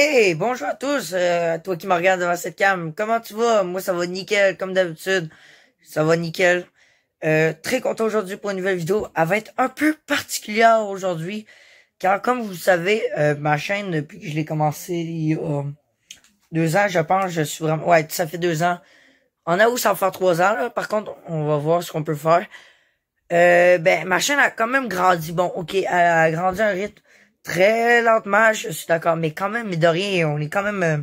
Hey, bonjour à tous, euh, toi qui me regardes devant cette cam, comment tu vas? Moi ça va nickel, comme d'habitude, ça va nickel. Euh, très content aujourd'hui pour une nouvelle vidéo, elle va être un peu particulière aujourd'hui, car comme vous le savez, euh, ma chaîne, depuis que je l'ai commencé il y a deux ans, je pense, je suis vraiment... Ouais, ça fait deux ans. On a où ça va faire trois ans, là. par contre, on va voir ce qu'on peut faire. Euh, ben, ma chaîne a quand même grandi, bon, ok, elle a grandi un rythme très lentement, je suis d'accord, mais quand même, mais de rien, on est quand même euh,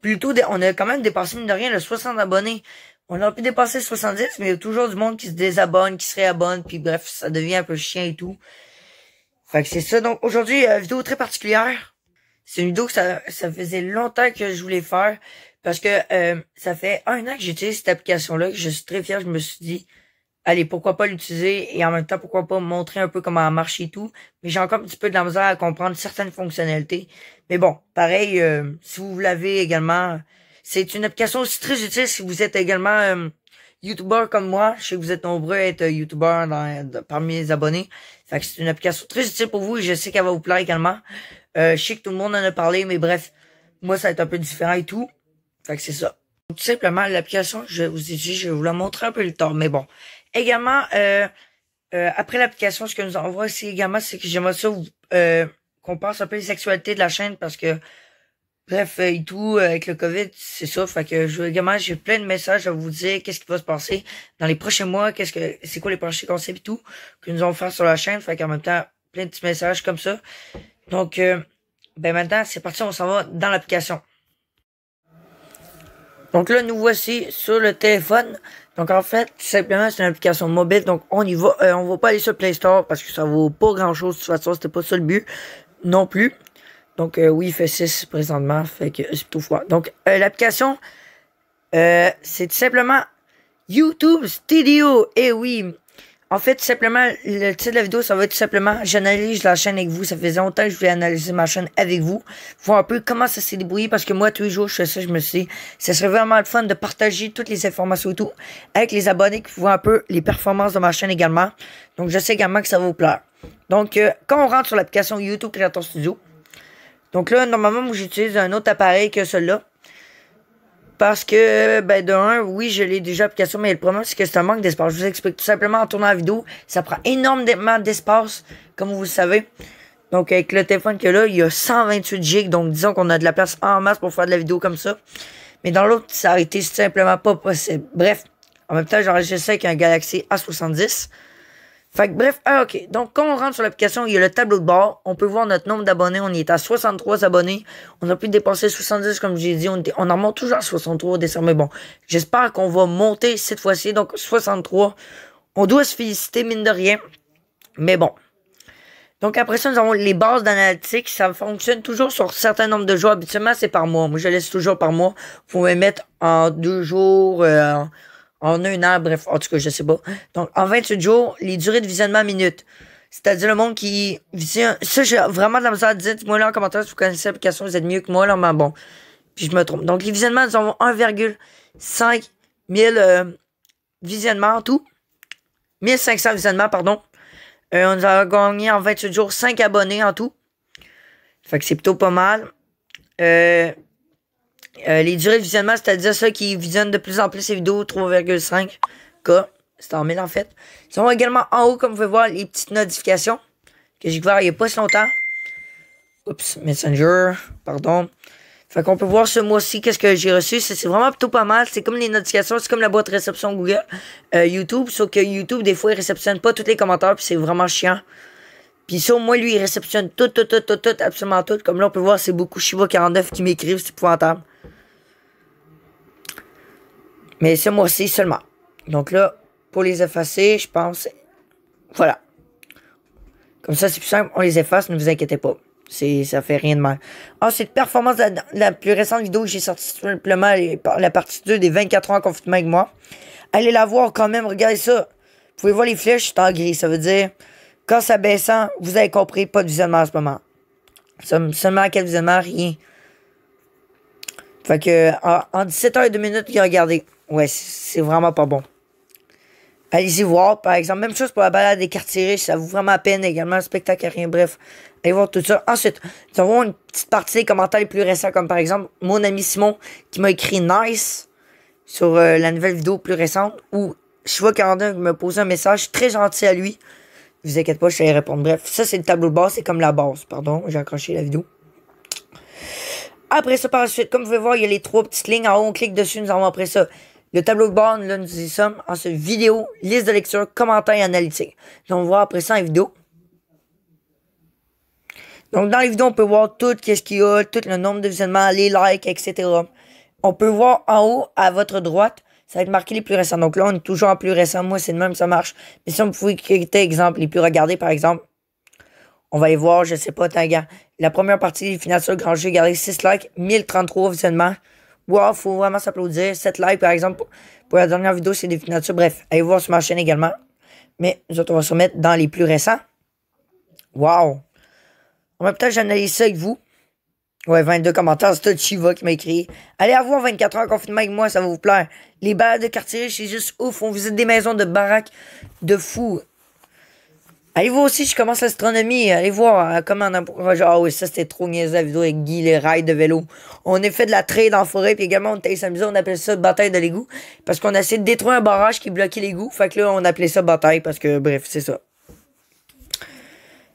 plutôt, on a quand même dépassé, de rien, le 60 abonnés. On a pu dépasser 70, mais il y a toujours du monde qui se désabonne, qui se réabonne, puis bref, ça devient un peu chien et tout. Fait que c'est ça. Donc aujourd'hui, une euh, vidéo très particulière. C'est une vidéo que ça, ça faisait longtemps que je voulais faire parce que euh, ça fait un an que j'utilise cette application-là. Je suis très fier. Je me suis dit, allez, pourquoi pas l'utiliser et en même temps, pourquoi pas montrer un peu comment elle marche et tout. Mais j'ai encore un petit peu de la misère à comprendre certaines fonctionnalités. Mais bon, pareil, euh, si vous l'avez également, c'est une application aussi très utile si vous êtes également euh, YouTuber comme moi. Je sais que vous êtes nombreux à être euh, YouTuber parmi les abonnés. Fait que c'est une application très utile pour vous et je sais qu'elle va vous plaire également. Euh, je sais que tout le monde en a parlé, mais bref, moi, ça va être un peu différent et tout. Fait que c'est ça. tout simplement, l'application, je vous ai dit, je vais vous la montrer un peu le temps. Mais bon, Également, euh, euh, après l'application, ce que nous envoie aussi également, c'est que j'aimerais ça euh, qu'on pense un peu les sexualités de la chaîne parce que, bref, et tout, avec le COVID, c'est ça. Fait que je, également, j'ai plein de messages à vous dire qu'est-ce qui va se passer dans les prochains mois, qu'est-ce que, c'est quoi les prochains concepts et tout que nous allons faire sur la chaîne. Fait qu'en même temps, plein de petits messages comme ça. Donc, ben maintenant, c'est parti, on s'en va dans l'application. Donc là, nous voici sur le téléphone. Donc en fait, tout simplement, c'est une application mobile, donc on y va, euh, on va pas aller sur Play Store parce que ça vaut pas grand chose, de toute façon, c'était pas ça le but non plus. Donc euh, oui, il fait 6 présentement, fait que c'est plutôt froid. Donc euh, l'application, c'est simplement YouTube Studio, et eh oui, en fait, simplement, le titre de la vidéo, ça va être tout simplement J'analyse la chaîne avec vous. Ça faisait longtemps que je voulais analyser ma chaîne avec vous. Voir un peu comment ça s'est débrouillé parce que moi, tous les jours, je fais ça, je me suis dit, ça serait vraiment le fun de partager toutes les informations et tout avec les abonnés qui voient un peu les performances de ma chaîne également. Donc, je sais également que ça va vous plaire. Donc, euh, quand on rentre sur l'application YouTube Creator Studio, donc là, normalement, moi, j'utilise un autre appareil que celui-là. Parce que, ben, de un, oui, je l'ai déjà application, mais le problème, c'est que c'est un manque d'espace. Je vous explique tout simplement en tournant la vidéo. Ça prend énormément d'espace, comme vous le savez. Donc, avec le téléphone que là, il y a 128 gigs. Donc, disons qu'on a de la place en masse pour faire de la vidéo comme ça. Mais dans l'autre, ça a été simplement pas possible. Bref, en même temps, j'enregistre ça avec un Galaxy A70. Fait que bref, ah, ok. Donc quand on rentre sur l'application, il y a le tableau de bord. On peut voir notre nombre d'abonnés. On est à 63 abonnés. On a pu dépenser 70, comme j'ai dit. On, on, en monte toujours à 63 au décembre. Mais bon, j'espère qu'on va monter cette fois-ci. Donc 63. On doit se féliciter, mine de rien. Mais bon. Donc après ça, nous avons les bases d'analytique. Ça fonctionne toujours sur certain nombre de jours. Habituellement, c'est par mois. Moi, je laisse toujours par mois. Vous pouvez mettre en deux jours, euh, a une heure, bref, en tout cas, je sais pas. Donc, en 28 jours, les durées de visionnement minutes. C'est-à-dire le monde qui visionne. Ça, j'ai vraiment de la misère Dites-moi là en commentaire si vous connaissez l'application, vous êtes mieux que moi, là, mais bon. Puis je me trompe. Donc, les visionnements, nous avons 1,5 000 visionnements en tout. 1500 visionnements, pardon. Euh, on a gagné en 28 jours 5 abonnés en tout. Fait que c'est plutôt pas mal. Euh, euh, les durées de visionnement, c'est-à-dire ceux qui visionnent de plus en plus ces vidéos, 3,5K. C'est en mille en fait. Ils sont également en haut, comme vous pouvez voir, les petites notifications que j'ai ouvert il n'y a pas si longtemps. Oups, Messenger, pardon. Fait qu'on peut voir ce mois-ci qu'est-ce que j'ai reçu. C'est vraiment plutôt pas mal. C'est comme les notifications, c'est comme la boîte réception Google, euh, YouTube. Sauf que YouTube, des fois, il réceptionne pas tous les commentaires, puis c'est vraiment chiant. Puis ça, moi lui, il réceptionne tout, tout, tout, tout, tout, absolument tout. Comme là, on peut voir, c'est beaucoup Shiva49 qui m'écrivent, c'est épouvantable. Mais c'est moi ci seulement. Donc là, pour les effacer, je pense. Voilà. Comme ça, c'est plus simple. On les efface, ne vous inquiétez pas. C'est, ça fait rien de mal. Ah, Ensuite, performance de la, plus récente vidéo que j'ai sortie simplement la partie 2 des 24 ans en confinement avec moi. Allez la voir quand même, regardez ça. Vous pouvez voir les flèches, c'est en gris. Ça veut dire, quand ça baissant, vous avez compris, pas de visionnement en ce moment. Seulement à quel rien. Fait que, en, 17 h et 2 minutes, regardez. Ouais, c'est vraiment pas bon. Allez-y voir, par exemple. Même chose pour la balade des quartiers riches. Ça vaut vraiment la peine également. un spectacle, à rien. Bref, allez voir tout ça. Ensuite, nous avons une petite partie des commentaires plus récents, comme par exemple mon ami Simon qui m'a écrit Nice sur euh, la nouvelle vidéo plus récente où Chiva41 me pose un message très gentil à lui. Vous inquiétez pas, je vais y répondre. Bref, ça c'est le tableau de base, c'est comme la base. Pardon, j'ai accroché la vidéo. Après ça, par la suite, comme vous pouvez voir, il y a les trois petites lignes. En haut, on clique dessus, nous avons après ça le tableau de bord, là, nous y sommes en ce vidéo, liste de lecture, commentaires et analytique. Donc, on va voir après ça en vidéo. Donc, dans les vidéos, on peut voir tout ce qu'il y a, tout le nombre de visionnements, les likes, etc. On peut voir en haut, à votre droite, ça va être marqué les plus récents. Donc là, on est toujours en plus récent. Moi, c'est le même, ça marche. Mais si on pouvait quitter, exemple, les plus regardés, par exemple, on va y voir, je sais pas, gars La première partie du finances grand jeu, gardé 6 likes, 1033 visionnements. Wow, faut vraiment s'applaudir. Cette live, par exemple, pour la dernière vidéo, c'est des nature. Bref, allez voir sur ma chaîne également. Mais nous autres, on va se remettre dans les plus récents. Wow! On va peut-être j'analyse ça avec vous. Ouais, 22 commentaires, c'est Chiva qui m'a écrit. Allez avoir 24 heures confinement avec moi, ça va vous plaire. Les balades de quartier, c'est juste ouf. On visite des maisons de baraques de fous. Allez-vous aussi, je commence l'astronomie. Allez voir euh, comment on a... Ah oui, ça c'était trop niaise la vidéo avec Guy, les rails de vélo. On a fait de la trade en forêt, puis également on était s'amuser, on appelait ça bataille de l'égout. Parce qu'on a essayé de détruire un barrage qui bloquait l'égout. Fait que là, on appelait ça bataille parce que, bref, c'est ça.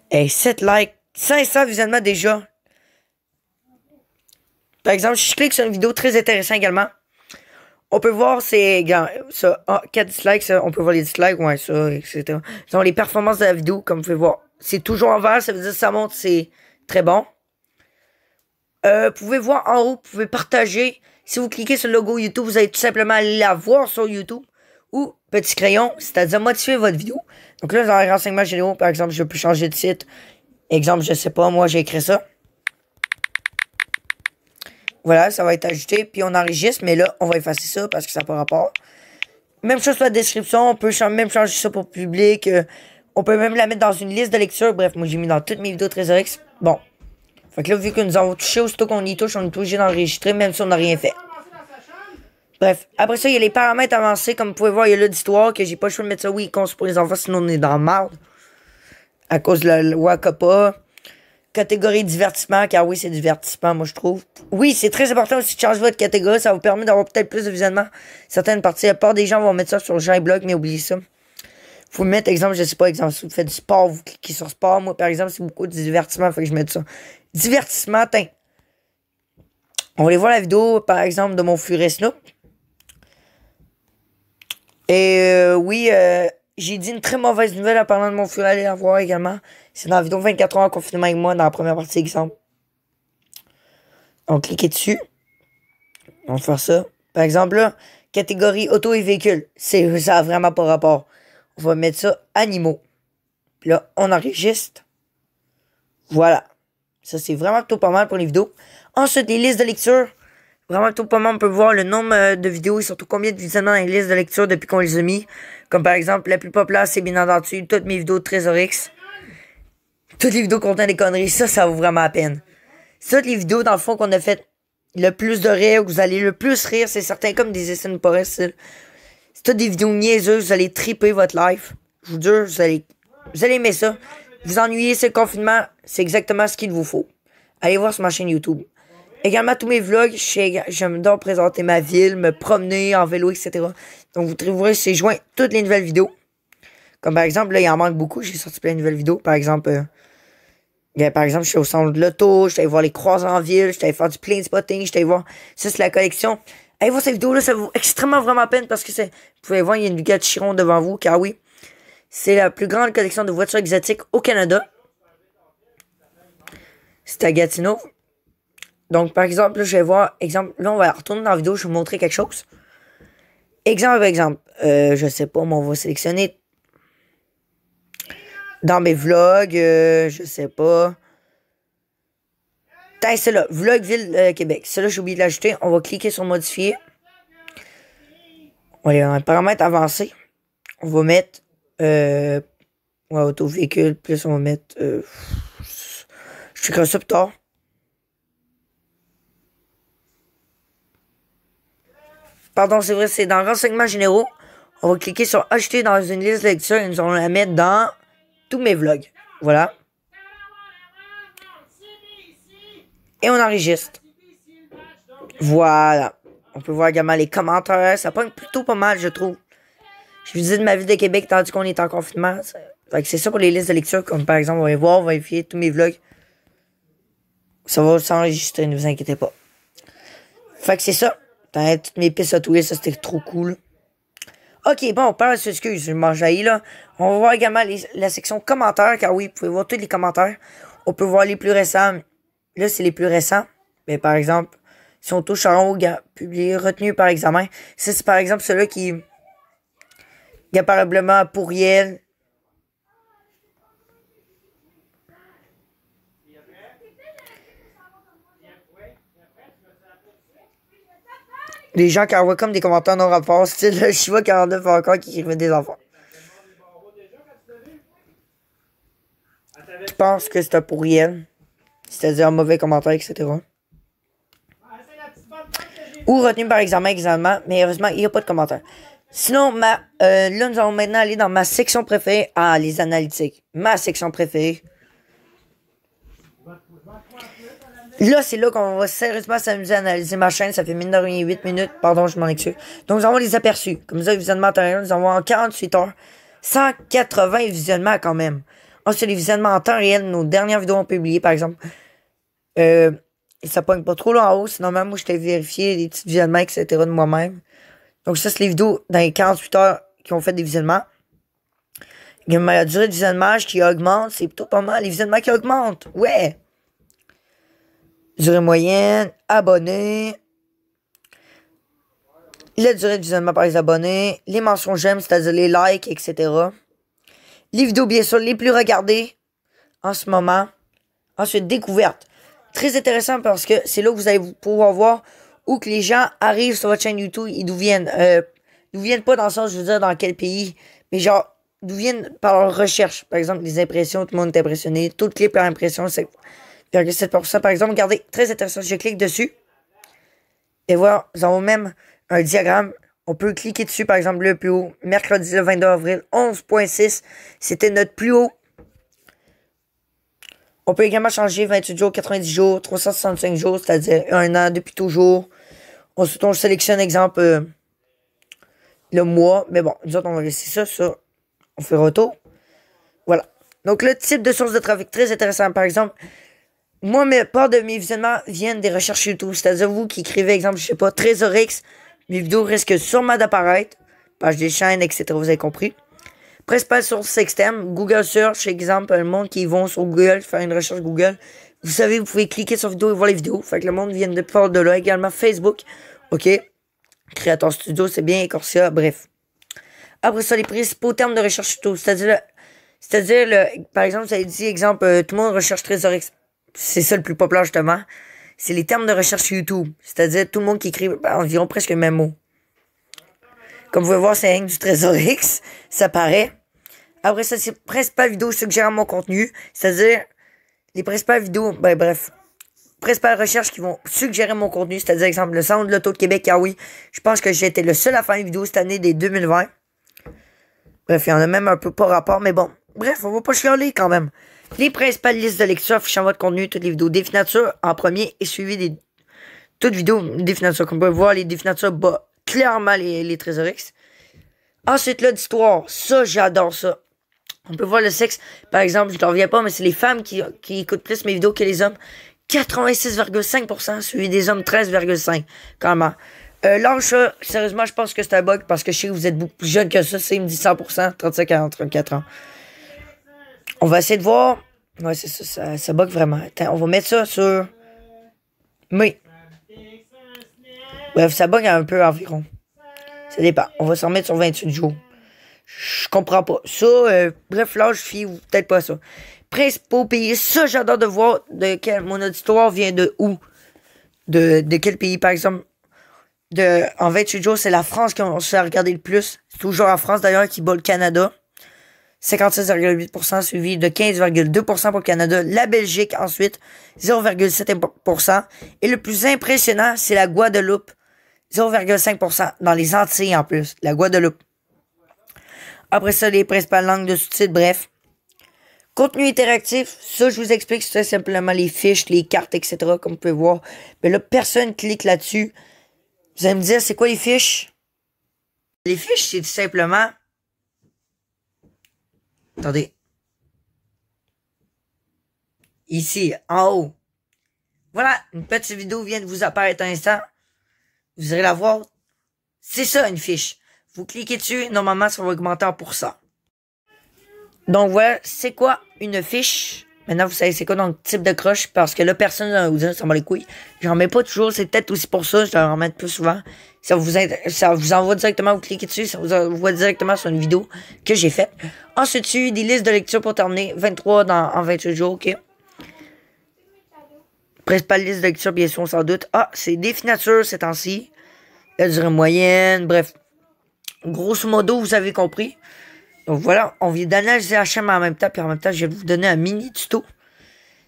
Et 7 likes, 500 visionnements déjà. Par exemple, je clique sur une vidéo très intéressante également on peut voir ces ça, 4 ah, dislikes, on peut voir les dislikes, ouais, ça, etc. Donc, les performances de la vidéo, comme vous pouvez voir, c'est toujours en vert, ça veut dire que ça monte, c'est très bon. Euh, vous pouvez voir en haut, vous pouvez partager. Si vous cliquez sur le logo YouTube, vous allez tout simplement aller la voir sur YouTube ou petit crayon, c'est-à-dire modifier votre vidéo. Donc là, dans les renseignements généraux, par exemple, je peux changer de site. Exemple, je sais pas, moi j'ai écrit ça. Voilà, ça va être ajouté, puis on enregistre, mais là, on va effacer ça parce que ça n'a pas rapport. Même chose sur la description, on peut même changer ça pour public. Euh, on peut même la mettre dans une liste de lecture. Bref, moi, j'ai mis dans toutes mes vidéos Trésor X. Bon. Fait que là, vu que nous avons touché, aussitôt qu'on y touche, on est obligé d'enregistrer, même si on n'a rien fait. Bref, après ça, il y a les paramètres avancés. Comme vous pouvez voir, il y a l'histoire que j'ai pas le choix de mettre ça. Oui, il compte pour les enfants, sinon on est dans le marde. À cause de la loi COPA catégorie divertissement, car oui, c'est divertissement, moi, je trouve. Oui, c'est très important aussi de changer votre catégorie. Ça vous permet d'avoir peut-être plus de visionnement. Certaines parties, à part des gens vont mettre ça sur le genre blog, mais oubliez ça. Faut mettre, exemple, je sais pas, exemple, si vous faites du sport, vous cliquez sur sport. Moi, par exemple, c'est beaucoup de divertissement, faut que je mette ça. Divertissement, tiens. On va aller voir la vidéo, par exemple, de mon furet Snoop. Et euh, oui, euh, j'ai dit une très mauvaise nouvelle à parlant de mon frère aller la voir également. C'est dans la vidéo 24 heures confinement avec moi dans la première partie exemple. On clique dessus. On va faire ça. Par exemple, là, catégorie auto et véhicule. C'est, ça n'a vraiment pas rapport. On va mettre ça animaux. là, on enregistre. Voilà. Ça, c'est vraiment plutôt pas mal pour les vidéos. Ensuite, les listes de lecture. Vraiment, tout moment, on peut voir le nombre euh, de vidéos et surtout combien de visionnements dans les listes de lecture depuis qu'on les a mis. Comme par exemple, la plus populaire, c'est bien entendu toutes mes vidéos de Trésorix. Toutes les vidéos contenant des conneries, ça, ça vaut vraiment la peine. Toutes les vidéos, dans le fond, qu'on a fait le plus de rire, que vous allez le plus rire, c'est certain, comme des essais de C'est toutes des vidéos niaiseuses, vous allez triper votre life. Je vous jure, vous allez, vous allez aimer ça. Vous ennuyez, ce confinement, c'est exactement ce qu'il vous faut. Allez voir sur ma chaîne YouTube. Également, tous mes vlogs, j'aime donc présenter ma ville, me promener en vélo, etc. Donc, vous trouverez ces joints toutes les nouvelles vidéos. Comme par exemple, là, il en manque beaucoup. J'ai sorti plein de nouvelles vidéos. Par exemple, euh, ben, par exemple, je suis au centre de l'auto, je suis allé voir les croisants en ville, je suis allé faire du plane spotting, je suis allé voir. Ça, c'est la collection. Allez voir cette vidéo-là, ça vaut extrêmement vraiment peine parce que c'est. Vous pouvez voir, il y a une de Chiron devant vous, car oui, c'est la plus grande collection de voitures exotiques au Canada. C'est à Gatineau. Donc, par exemple, là, je vais voir, exemple, là, on va retourner dans la vidéo, je vais vous montrer quelque chose. Exemple, exemple, euh, je sais pas, mais on va sélectionner dans mes vlogs, euh, je sais pas. Tiens, c'est là, vlog ville euh, Québec. C'est là, j'ai oublié de l'ajouter. On va cliquer sur modifier. On va aller dans paramètres avancés. On va mettre euh, ouais, auto véhicule, plus on va mettre je suis comme ça plus tard. Pardon, c'est vrai, c'est dans renseignements généraux. On va cliquer sur acheter dans une liste de lecture et nous allons la mettre dans tous mes vlogs. Voilà. Et on enregistre. Voilà. On peut voir également les commentaires. Ça prend plutôt pas mal, je trouve. Je de ma ville de Québec tandis qu'on est en confinement. C'est ça pour les listes de lecture, comme par exemple, on va voir, on va vérifier tous mes vlogs. Ça va s'enregistrer, ne vous inquiétez pas. Fait que c'est ça toutes mes pistes à tous ça c'était trop cool. Ok, bon, par excuse, je m'enjaillis là. On va voir également la section commentaires, car oui, vous pouvez voir tous les commentaires. On peut voir les plus récents. Là, c'est les plus récents. Mais par exemple, si on touche en haut, publié, retenu par examen. Ça, c'est par exemple celui qui, il y Pourriel, les gens qui envoient comme des commentaires non rapports, style le Chiva 49 encore qui écrivait des enfants. Je pense que c'était pour rien, c'est-à-dire un mauvais commentaire, etc. Ou retenu par examen, examen, mais heureusement, il n'y a pas de commentaire. Sinon, ma, euh, là, nous allons maintenant aller dans ma section préférée. Ah, les analytiques. Ma section préférée. Là, c'est là qu'on va sérieusement s'amuser à analyser ma chaîne. Ça fait mine de rien 8 minutes. Pardon, je m'en excuse. Donc, nous avons les aperçus. Comme ça, ah, les visionnements en temps réel, nous avons en 48 heures 180 visionnements quand même. Ensuite, les visionnements en temps réel, nos dernières vidéos ont publié, par exemple. Euh, ça pogne pas trop là en haut. Sinon, même moi, je t'ai vérifié les petits visionnements, etc. de moi-même. Donc, ça, c'est les vidéos dans les 48 heures qui ont fait des visionnements. Il y a la durée de visionnement qui augmente. C'est plutôt pas mal. Les visionnements qui augmentent. Ouais! durée moyenne, abonnés, la durée de visionnement par les abonnés, les mentions j'aime, c'est-à-dire les likes, etc. Les vidéos, bien sûr, les plus regardées en ce moment. Ensuite, découverte. Très intéressant parce que c'est là que vous allez pouvoir voir où que les gens arrivent sur votre chaîne YouTube ils d'où viennent. Euh, d'où viennent pas dans le sens, je veux dire, dans quel pays, mais genre, d'où viennent par leur recherche. Par exemple, les impressions, tout le monde est impressionné, tout clip par impression, c'est 0,7%. Par exemple, regardez, très intéressant, je clique dessus. Et voilà, nous avons même un diagramme. On peut cliquer dessus, par exemple, le plus haut, mercredi le 22 avril, 11,6. C'était notre plus haut. On peut également changer 28 jours, 90 jours, 365 jours, c'est-à-dire un an depuis toujours. Ensuite, on sélectionne, exemple, euh, le mois. Mais bon, nous autres, on va laisser ça, ça. On fait retour. Voilà. Donc, le type de source de trafic, très intéressant. Par exemple, moi, mes part de mes visionnements viennent des recherches YouTube. C'est-à-dire, vous qui écrivez, exemple, je sais pas, Trésorix, mes vidéos risquent sûrement d'apparaître. Page des chaînes, etc. Vous avez compris. Principale source externe, Google Search, exemple, le monde qui vont sur Google, faire une recherche Google. Vous savez, vous pouvez cliquer sur vidéo et voir les vidéos. Fait que le monde vient de part de là. Également, Facebook. OK. Créateur Studio, c'est bien, Corsia, bref. Après ça, les principaux termes de recherche YouTube. C'est-à-dire, c'est-à-dire, par exemple, ça dit, exemple, euh, tout le monde recherche Trésorix c'est ça le plus populaire justement, c'est les termes de recherche YouTube. C'est-à-dire tout le monde qui écrit ben, environ presque le même mot. Comme vous pouvez voir, c'est un du Trésor X, ça paraît. Après ça, c'est principales vidéos suggérant mon contenu, c'est-à-dire les principales vidéos, ben bref, principales recherches qui vont suggérer mon contenu, c'est-à-dire exemple le centre de l'auto de Québec, ah oui, je pense que j'ai été le seul à faire une vidéo cette année des 2020. Bref, il y en a même un peu pas rapport, mais bon, bref, on va pas chialer quand même. Les principales listes de lecture, affichant votre contenu, toutes les vidéos. Définature en premier et suivi des toutes vidéos définature. Comme vous pouvez voir, les définitures clairement les, les trésorix. Ensuite, là, d'histoire. Ça, j'adore ça. On peut voir le sexe. Par exemple, je t'en reviens pas, mais c'est les femmes qui, écoutent plus mes vidéos que les hommes. 86,5%, suivi des hommes 13,5%. Comment? Euh, sérieusement, je pense que c'est un bug parce que je sais que vous êtes beaucoup plus jeune que ça. C'est, il 100%, 35 à 34 ans. On va essayer de voir. Ouais, c'est ça, ça, ça bug vraiment. on va mettre ça sur. Mais. Bref, ça bug un peu environ. Ça dépend. On va s'en mettre sur 28 jours. Je comprends pas. Ça, euh, bref, là, je suis peut-être pas ça. Principaux pays. Ça, j'adore de voir de quel mon auditoire vient de où. De, quel pays, par exemple. De, en 28 jours, c'est la France qu'on s'est regardé le plus. C'est toujours la France, d'ailleurs, qui bat le Canada. 56,8% suivi de 15,2% pour le Canada, la Belgique ensuite 0,7% et le plus impressionnant c'est la Guadeloupe 0,5% dans les Antilles en plus, la Guadeloupe. Après ça les principales langues de sous-titres, bref. Contenu interactif, ça je vous explique, c'est simplement les fiches, les cartes, etc. comme vous pouvez voir. Mais là personne clique là-dessus. Vous allez me dire c'est quoi les fiches? Les fiches c'est tout simplement Attendez. Ici, en haut. Voilà, une petite vidéo vient de vous apparaître un instant. Vous irez la voir. C'est ça, une fiche. Vous cliquez dessus, normalement, ça va augmenter en pourcent. Donc voilà, c'est quoi une fiche? Maintenant, vous savez c'est quoi donc type de crush parce que là, personne vous dit, ça m'a les couilles. J'en mets pas toujours, c'est peut-être aussi pour ça, je dois en mettre plus souvent. Ça vous, vous envoie directement, vous cliquez dessus, ça vous envoie directement sur une vidéo que j'ai faite. Ensuite, des listes de lecture pour terminer, 23 en 28 jours, ok. Principale liste de lecture, bien sûr, sans doute. Ah, c'est des finatures ces temps-ci. La durée moyenne, bref. Grosso modo, vous avez compris. Donc voilà, on vient d'analyser chaîne en même temps, puis en même temps, je vais vous donner un mini tuto.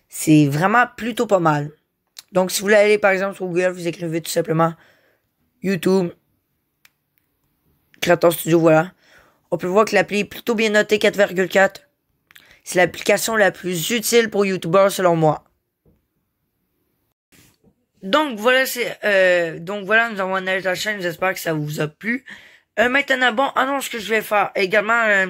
C'est vraiment plutôt pas mal. Donc si vous voulez aller par exemple sur Google, vous écrivez tout simplement YouTube, Creator Studio, voilà. On peut voir que l'appli est plutôt bien notée 4,4. C'est l'application la plus utile pour Youtubeurs selon moi. Donc voilà, c'est euh, donc voilà, nous avons analysé la chaîne. J'espère que ça vous a plu. Euh, maintenant, bon, annonce ah que je vais faire, également, euh,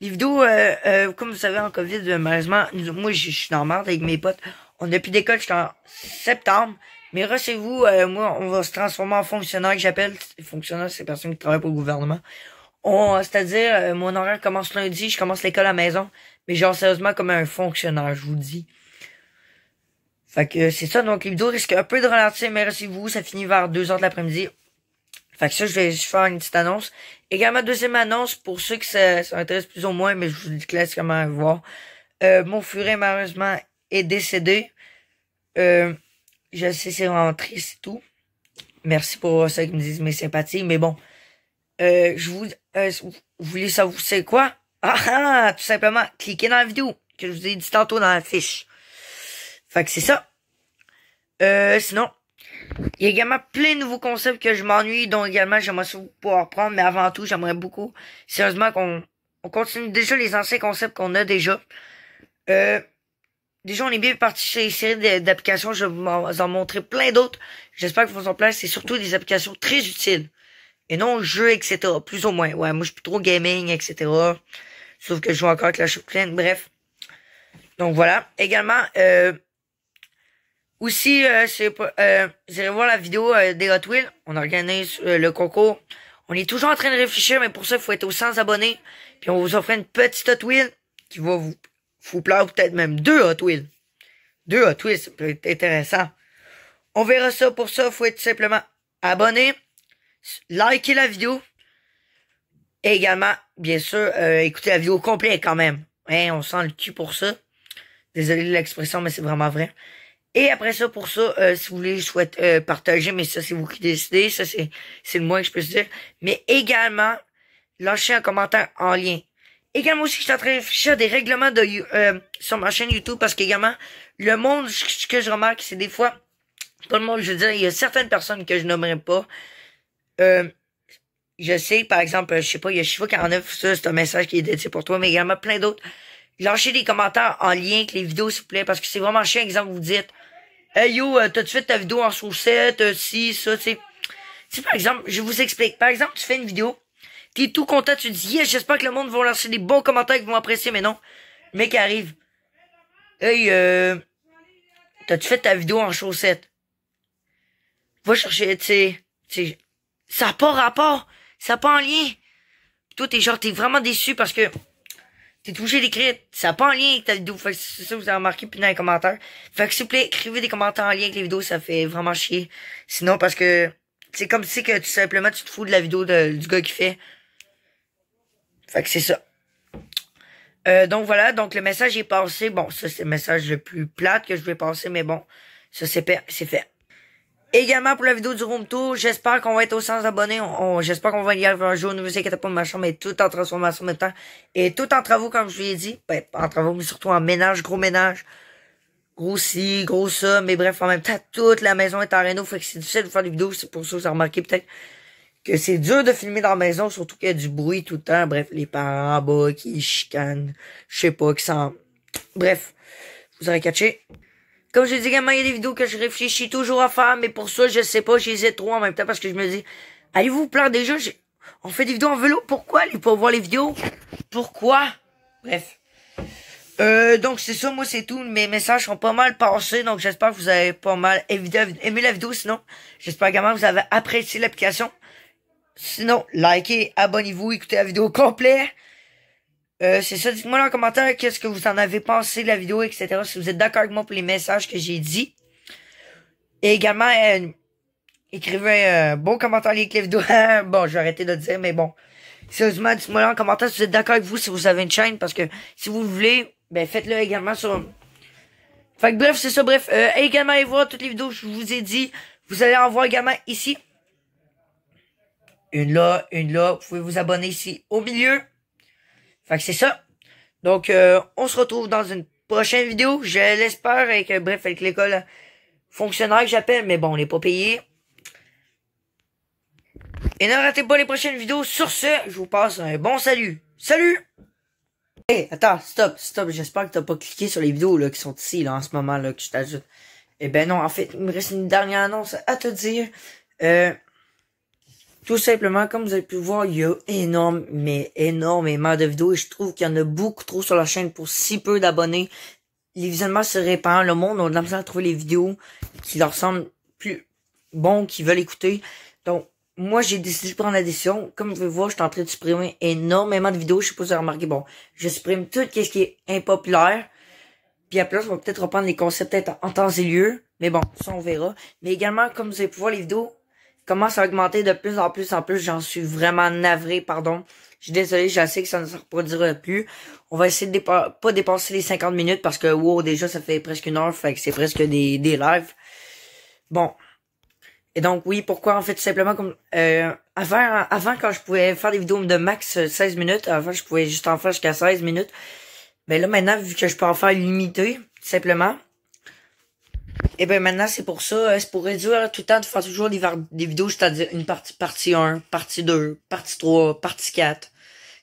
les vidéos, euh, euh, comme vous savez, en COVID, malheureusement, moi, je suis normal avec mes potes. On n'a plus d'école jusqu'en septembre. Mais restez-vous, moi, on va se transformer en fonctionnaire que j'appelle. Fonctionnaire, c'est personne qui travaille pour le gouvernement. On, c'est-à-dire, mon horaire commence lundi, je commence l'école à la maison. Mais genre, sérieusement, comme un fonctionnaire, je vous dis. Fait que c'est ça, donc les vidéos risquent un peu de ralentir, mais restez-vous, ça finit vers 2h de l'après-midi. Fait que ça, je vais juste faire une petite annonce. Également, deuxième annonce, pour ceux qui s'intéressent plus ou moins, mais je vous dis classiquement à voir. Euh, mon furet, malheureusement, est décédé. Euh, je sais, c'est vraiment triste tout. Merci pour ceux qui me disent mes sympathies, mais bon. Euh, je euh, vous, vous voulez savoir c'est quoi? Ah, ah Tout simplement, cliquez dans la vidéo que je vous ai dit tantôt dans la fiche. Fait que c'est ça. Euh, sinon, il y a également plein de nouveaux concepts que je m'ennuie, dont également j'aimerais pouvoir prendre, mais avant tout, j'aimerais beaucoup, sérieusement, qu'on on continue déjà les anciens concepts qu'on a déjà. Euh, déjà, on est bien parti sur les séries d'applications, je vais vous en montrer plein d'autres. J'espère que vous en place, c'est surtout des applications très utiles. Et non jeux, etc. Plus ou moins. Ouais, moi je suis plus trop gaming, etc. Sauf que je joue encore avec la Clans. bref. Donc voilà. Également, euh, aussi, euh, euh, vous allez voir la vidéo euh, des Hot Wheels. On organise euh, le concours. On est toujours en train de réfléchir, mais pour ça, il faut être aux 100 abonnés. Puis on vous offre une petite Hot Wheel qui va vous, vous plaire, peut-être même deux Hot Wheels. Deux Hot Wheels, ça peut être intéressant. On verra ça. Pour ça, faut être simplement abonné, liker la vidéo. Et également, bien sûr, euh, écouter la vidéo complète quand même. Hein, on sent le cul pour ça. Désolé de l'expression, mais c'est vraiment vrai. Et après ça, pour ça, euh, si vous voulez, je souhaite euh, partager, mais ça, c'est vous qui décidez. Ça, c'est, c'est le moins que je peux dire. Mais également, lâchez un commentaire en lien. Également aussi, je suis en train de réfléchir à des règlements de, euh, sur ma chaîne YouTube parce qu'également, le monde, ce que je remarque, c'est des fois, tout le monde, je veux dire, il y a certaines personnes que je nommerai pas. je sais, par exemple, je sais pas, il y a 49, ça, c'est un message qui est dédié pour toi, mais également plein d'autres. Lâchez des commentaires en lien avec les vidéos, s'il vous plaît, parce que c'est vraiment chiant, exemple, vous dites, Hey yo, euh, t'as-tu fait ta vidéo en chaussette, euh, si, ça, c'est, sais. par exemple, je vous explique. Par exemple, tu fais une vidéo, t'es tout content, tu dis, j'espère que le monde va lancer des bons commentaires qu'ils vont apprécier, mais non. Le mec arrive. Hey, euh, t'as-tu fait ta vidéo en chaussette? Va chercher, t'sais. ça n'a pas rapport, ça n'a pas en lien. Toi, t'es genre, t'es vraiment déçu parce que T'es touché d'écrire. Ça n'a pas en lien avec ta vidéo. Fait que c'est ça vous avez remarqué puis dans les commentaires. Fait que s'il vous plaît, écrivez des commentaires en lien avec les vidéos, ça fait vraiment chier. Sinon, parce que c'est comme si que tout simplement tu te fous de la vidéo du gars qui fait. Fait que c'est ça. Euh, donc voilà, donc le message est passé. Bon, ça c'est le message le plus plate que je vais passer, mais bon, ça c'est fait également pour la vidéo du room tour. J'espère qu'on va être au 100 abonnés. J'espère qu'on va y arriver un jour. Ne vous inquiétez pas, ma chambre est tout en transformation maintenant. Et tout en travaux, comme je vous l'ai dit. Ben, en travaux, mais surtout en ménage, gros ménage. Gros ci, gros ça. Mais bref, en même temps, toute la maison est en réno. Fait que c'est difficile de faire des vidéos. C'est pour ça que vous avez remarqué peut-être que c'est dur de filmer dans la maison. Surtout qu'il y a du bruit tout le temps. Bref, les parents en bas qui chicanent. Je sais pas, qui ça. Bref, vous aurez catché. Comme je dis il y a des vidéos que je réfléchis toujours à faire, mais pour ça, je sais pas, ai trop en même temps parce que je me dis, allez-vous vous des déjà? On fait des vidéos en vélo, pourquoi Pour pour voir les vidéos? Pourquoi? Bref. Euh, donc c'est ça, moi c'est tout. Mes messages sont pas mal passés, donc j'espère que vous avez pas mal aimé la vidéo. Sinon, j'espère également que vous avez apprécié l'application. Sinon, likez, abonnez-vous, écoutez la vidéo complète. Euh, c'est ça, dites-moi en commentaire qu'est-ce que vous en avez pensé de la vidéo, etc. Si vous êtes d'accord avec moi pour les messages que j'ai dit. Et également, euh, écrivez un euh, bon commentaire avec les vidéos. bon, j'ai arrêté de le dire, mais bon. Sérieusement, dites-moi en commentaire si vous êtes d'accord avec vous, si vous avez une chaîne, parce que si vous voulez, ben faites-le également sur... Fait que bref, c'est ça, bref. Euh, également, allez voir toutes les vidéos que je vous ai dit. Vous allez en voir également ici. Une là, une là. Vous pouvez vous abonner ici au milieu. Fait que c'est ça. Donc, euh, on se retrouve dans une prochaine vidéo. Je l'espère et que, bref, avec l'école fonctionnera, que j'appelle. Mais bon, on n'est pas payé. Et ne ratez pas les prochaines vidéos. Sur ce, je vous passe un bon salut. Salut! Hé, attends, stop, stop. J'espère que t'as pas cliqué sur les vidéos là, qui sont ici là en ce moment là que je t'ajoute. Eh ben non, en fait, il me reste une dernière annonce à te dire. Euh, tout simplement, comme vous avez pu voir, il y a énorme, mais énormément de vidéos et je trouve qu'il y en a beaucoup trop sur la chaîne pour si peu d'abonnés. Les visionnements se répandent, le monde a de trouver les vidéos qui leur semblent plus bons, qui veulent écouter. Donc, moi, j'ai décidé de prendre la décision. Comme vous pouvez voir, je suis en train de supprimer énormément de vidéos. Je sais pas si vous avez remarqué. Bon, je supprime tout ce qui est impopulaire. Puis après, on va peut-être reprendre les concepts en temps et lieu. Mais bon, ça, on verra. Mais également, comme vous avez pu voir, les vidéos commence à augmenter de plus en plus en plus. J'en suis vraiment navré, pardon. Je suis désolé, je sais que ça ne se reproduira plus. On va essayer de pas dépasser les 50 minutes parce que, wow, déjà, ça fait presque une heure, fait que c'est presque des, des lives. Bon. Et donc, oui, pourquoi, en fait, simplement, comme, euh, avant, avant, quand je pouvais faire des vidéos de max 16 minutes, avant, je pouvais juste en faire jusqu'à 16 minutes. Mais ben là, maintenant, vu que je peux en faire limité, simplement, et eh ben maintenant, c'est pour ça, hein, c'est pour réduire tout le temps de faire toujours des, vidéos, c'est-à-dire une partie, partie 1, partie 2, partie 3, partie 4.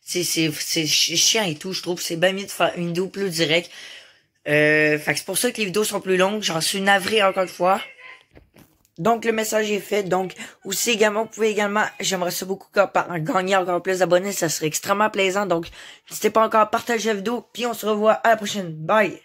C'est, c'est, c'est chiant et tout, je trouve. C'est bien mieux de faire une vidéo plus directe. Euh, c'est pour ça que les vidéos sont plus longues. J'en suis navré encore une fois. Donc, le message est fait. Donc, aussi également, vous pouvez également, j'aimerais ça beaucoup gagner encore plus d'abonnés. Ça serait extrêmement plaisant. Donc, n'hésitez pas encore à partager la vidéo. Puis, on se revoit à la prochaine. Bye!